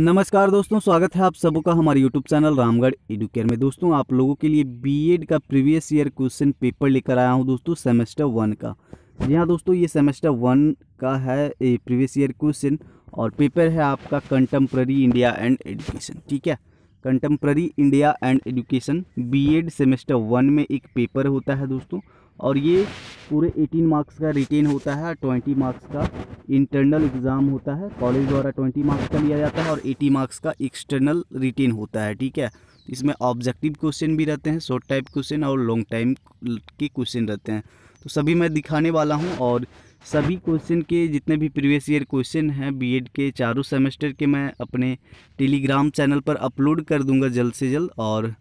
नमस्कार दोस्तों स्वागत है आप सबका हमारे यूट्यूब चैनल रामगढ़ एडुकेयर में दोस्तों आप लोगों के लिए बीएड का प्रीवियस ईयर क्वेश्चन पेपर लेकर आया हूं दोस्तों सेमेस्टर वन का जी हाँ दोस्तों ये सेमेस्टर वन का है प्रीवियस ईयर क्वेश्चन और पेपर है आपका कंटेम्प्रेरी इंडिया एंड एजुकेशन ठीक है contemporary India and education B semester one में एक पेपर होता है दोस्तों और ये पूरे 18 मार्क्स का रिटेन होता है 20 मार्क्स का इंटरनल एग्ज़ाम होता है कॉलेज द्वारा 20 मार्क्स का लिया जाता है और 80 मार्क्स का एक्सटर्नल रिटेन होता है ठीक है इसमें ऑब्जेक्टिव क्वेश्चन भी रहते हैं शॉर्ट टाइप क्वेश्चन और लॉन्ग टाइम के क्वेश्चन रहते हैं तो सभी मैं दिखाने वाला हूँ और सभी क्वेश्चन के जितने भी प्रीवियस ईयर क्वेश्चन हैं बी के चारों सेमेस्टर के मैं अपने टेलीग्राम चैनल पर अपलोड कर दूँगा जल्द से जल्द और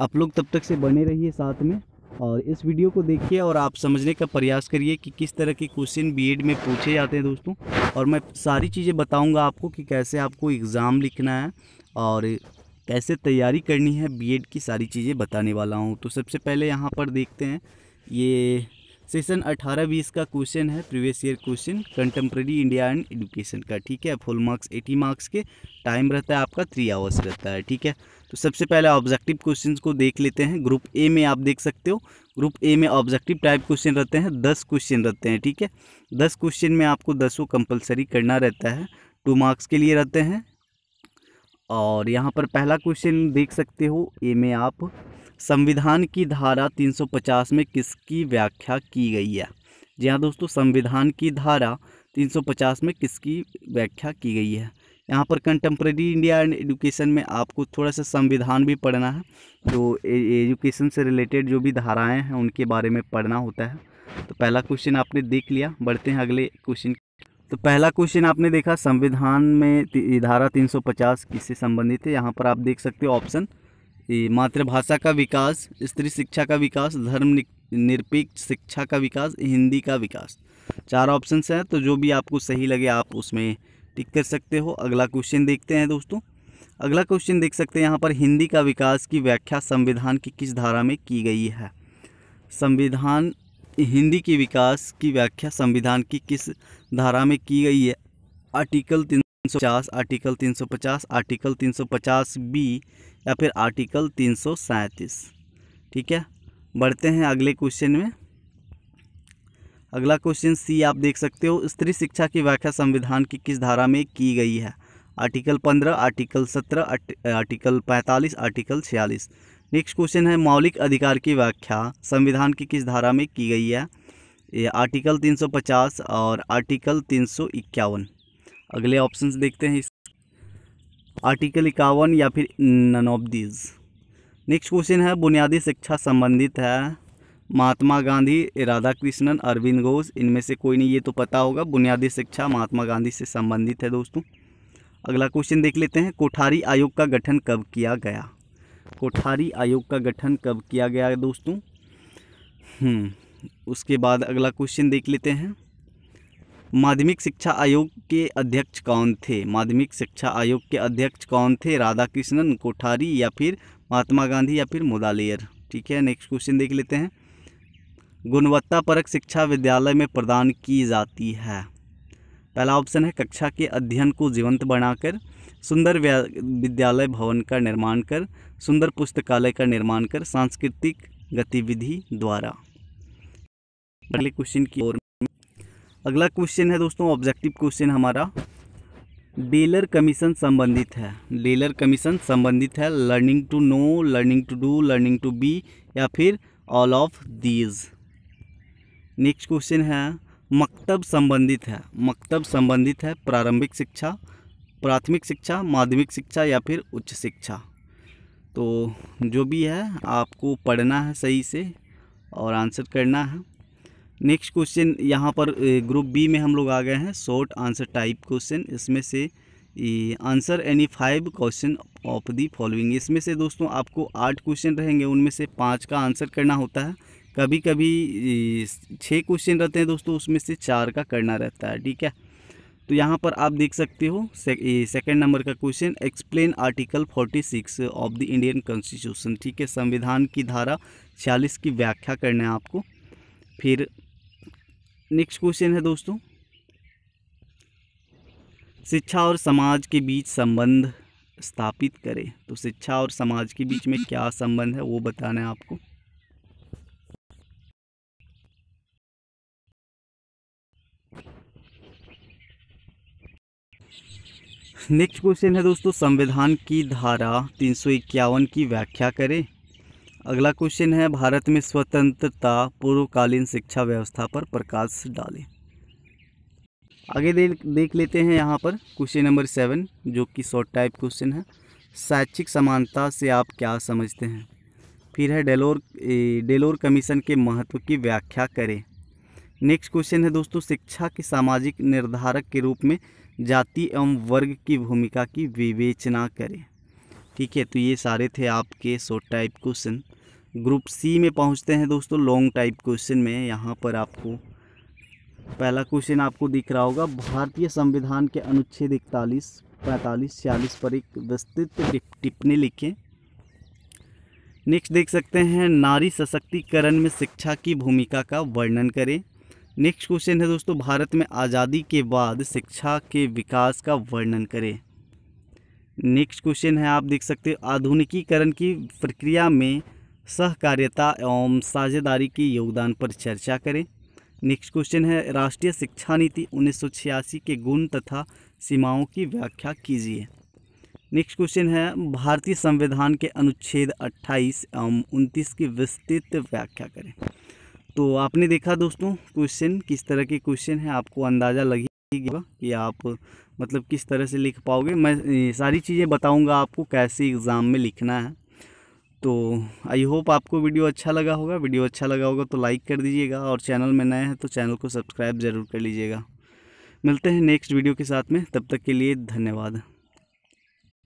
आप लोग तब तक से बने रहिए साथ में और इस वीडियो को देखिए और आप समझने का प्रयास करिए कि किस तरह के क्वेश्चन बी में पूछे जाते हैं दोस्तों और मैं सारी चीज़ें बताऊंगा आपको कि कैसे आपको एग्ज़ाम लिखना है और कैसे तैयारी करनी है बी की सारी चीज़ें बताने वाला हूँ तो सबसे पहले यहाँ पर देखते हैं ये सेशन 18 बीस का क्वेश्चन है previous year question contemporary India and education का ठीक है फुल मार्क्स 80 मार्क्स के टाइम रहता है आपका थ्री आवर्स रहता है ठीक है तो सबसे पहले ऑब्जेक्टिव क्वेश्चन को देख लेते हैं ग्रुप ए में आप देख सकते हो ग्रुप ए में ऑब्जेक्टिव टाइप क्वेश्चन रहते हैं दस क्वेश्चन रहते हैं ठीक है दस क्वेश्चन में आपको दसों कंपलसरी करना रहता है टू मार्क्स के लिए रहते हैं और यहाँ पर पहला क्वेश्चन देख सकते हो ए में आप संविधान की धारा 350 में किसकी व्याख्या की गई है जी हाँ दोस्तों संविधान की धारा 350 में किसकी व्याख्या की गई है यहाँ पर कंटेम्प्रेरी इंडिया एंड एजुकेशन में आपको थोड़ा सा संविधान भी पढ़ना है तो एजुकेशन से रिलेटेड जो भी धाराएं हैं उनके बारे में पढ़ना होता है तो पहला क्वेश्चन आपने देख लिया बढ़ते हैं अगले क्वेश्चन तो पहला क्वेश्चन आपने देखा संविधान में धारा 350 किससे संबंधित है यहाँ पर आप देख सकते हो ऑप्शन मातृभाषा का विकास स्त्री शिक्षा का विकास धर्म निरपेक्ष शिक्षा का विकास हिंदी का विकास चार ऑप्शंस हैं तो जो भी आपको सही लगे आप उसमें टिक कर सकते हो अगला क्वेश्चन देखते हैं दोस्तों अगला क्वेश्चन देख सकते हैं यहाँ पर हिंदी का विकास की व्याख्या संविधान की किस धारा में की गई है संविधान हिंदी के विकास की व्याख्या संविधान की किस धारा में की गई है आर्टिकल तीन 350 आर्टिकल 350 आर्टिकल 350 बी या फिर आर्टिकल 337 ठीक है बढ़ते हैं अगले क्वेश्चन में अगला क्वेश्चन सी आप देख सकते हो स्त्री शिक्षा की व्याख्या संविधान की किस धारा में की गई है article 15 article 17 art, article 45 article 46 next question है मौलिक अधिकार की व्याख्या संविधान की किस धारा में की गई है ये आर्टिकल 350 और आर्टिकल तीन अगले ऑप्शंस देखते हैं इस आर्टिकल इक्यावन या फिर none of these next question है बुनियादी शिक्षा संबंधित है महात्मा गांधी राधा कृष्णन अरविंद घोष इनमें से कोई नहीं ये तो पता होगा बुनियादी शिक्षा महात्मा गांधी से संबंधित है दोस्तों अगला क्वेश्चन देख लेते हैं कोठारी आयोग का गठन कब किया गया कोठारी आयोग का गठन कब किया गया दोस्तों हम्म, उसके बाद अगला क्वेश्चन देख लेते हैं माध्यमिक शिक्षा आयोग के अध्यक्ष कौन थे माध्यमिक शिक्षा आयोग के अध्यक्ष कौन थे राधाकृष्णन कोठारी या फिर महात्मा गांधी या फिर मुदालियर ठीक है नेक्स्ट क्वेश्चन देख लेते हैं गुणवत्तापरक शिक्षा विद्यालय में प्रदान की जाती है पहला ऑप्शन है कक्षा के अध्ययन को जीवंत बनाकर सुंदर विद्यालय भवन का निर्माण कर सुंदर पुस्तकालय का निर्माण कर सांस्कृतिक गतिविधि द्वारा अगले क्वेश्चन की ओर अगला क्वेश्चन है दोस्तों ऑब्जेक्टिव क्वेश्चन हमारा डीलर कमीशन संबंधित है डीलर कमीशन संबंधित है learning to know learning to do learning to be या फिर all of these next question है मकतब संबंधित है मकतब संबंधित है प्रारंभिक शिक्षा प्राथमिक शिक्षा माध्यमिक शिक्षा या फिर उच्च शिक्षा तो जो भी है आपको पढ़ना है सही से और आंसर करना है नेक्स्ट क्वेश्चन यहाँ पर ग्रुप बी में हम लोग आ गए हैं शॉर्ट आंसर टाइप क्वेश्चन इसमें से answer any five question of the following इसमें से दोस्तों आपको आठ क्वेश्चन रहेंगे उनमें से पाँच का आंसर करना होता है कभी कभी छः क्वेश्चन रहते हैं दोस्तों उसमें से चार का करना रहता है ठीक है तो यहाँ पर आप देख सकते हो सेकंड नंबर का question explain article 46 of the Indian constitution ठीक है संविधान की धारा 46 की व्याख्या करना है आपको फिर नेक्स्ट क्वेश्चन है दोस्तों शिक्षा और समाज के बीच संबंध स्थापित करें तो शिक्षा और समाज के बीच में क्या संबंध है वो बताना है आपको नेक्स्ट क्वेश्चन है दोस्तों संविधान की धारा तीन की व्याख्या करें अगला क्वेश्चन है भारत में स्वतंत्रता पूर्वकालीन शिक्षा व्यवस्था पर प्रकाश डालें आगे दे, देख लेते हैं यहाँ पर क्वेश्चन नंबर सेवन जो कि शॉर्ट टाइप क्वेश्चन है शैक्षिक समानता से आप क्या समझते हैं फिर है डेलोर डेलोर कमीशन के महत्व की व्याख्या करें नेक्स्ट क्वेश्चन है दोस्तों शिक्षा के सामाजिक निर्धारक के रूप में जाति एवं वर्ग की भूमिका की विवेचना करें ठीक है तो ये सारे थे आपके short type question group C में पहुंचते हैं दोस्तों लॉन्ग टाइप क्वेश्चन में यहाँ पर आपको पहला क्वेश्चन आपको दिख रहा होगा भारतीय संविधान के अनुच्छेद इकतालीस पैंतालीस छियालीस पर एक विस्तृत टिप्पणी लिखें नेक्स्ट देख सकते हैं नारी सशक्तिकरण में शिक्षा की भूमिका का वर्णन करें नेक्स्ट क्वेश्चन है दोस्तों भारत में आज़ादी के बाद शिक्षा के विकास का वर्णन करें नेक्स्ट क्वेश्चन है आप देख सकते हो आधुनिकीकरण की प्रक्रिया में सहकार्यता एवं साझेदारी के योगदान पर चर्चा करें नेक्स्ट क्वेश्चन है राष्ट्रीय शिक्षा नीति उन्नीस के गुण तथा सीमाओं की व्याख्या कीजिए नेक्स्ट क्वेश्चन है भारतीय संविधान के अनुच्छेद 28 एवं उनतीस की विस्तृत व्याख्या करें तो आपने देखा दोस्तों क्वेश्चन किस तरह के क्वेश्चन है आपको अंदाज़ा लगी कि आप मतलब किस तरह से लिख पाओगे मैं सारी चीज़ें बताऊंगा आपको कैसे एग्ज़ाम में लिखना है तो आई होप आपको वीडियो अच्छा लगा होगा वीडियो अच्छा लगा होगा तो लाइक कर दीजिएगा और चैनल में नए हैं तो चैनल को सब्सक्राइब ज़रूर कर लीजिएगा मिलते हैं नेक्स्ट वीडियो के साथ में तब तक के लिए धन्यवाद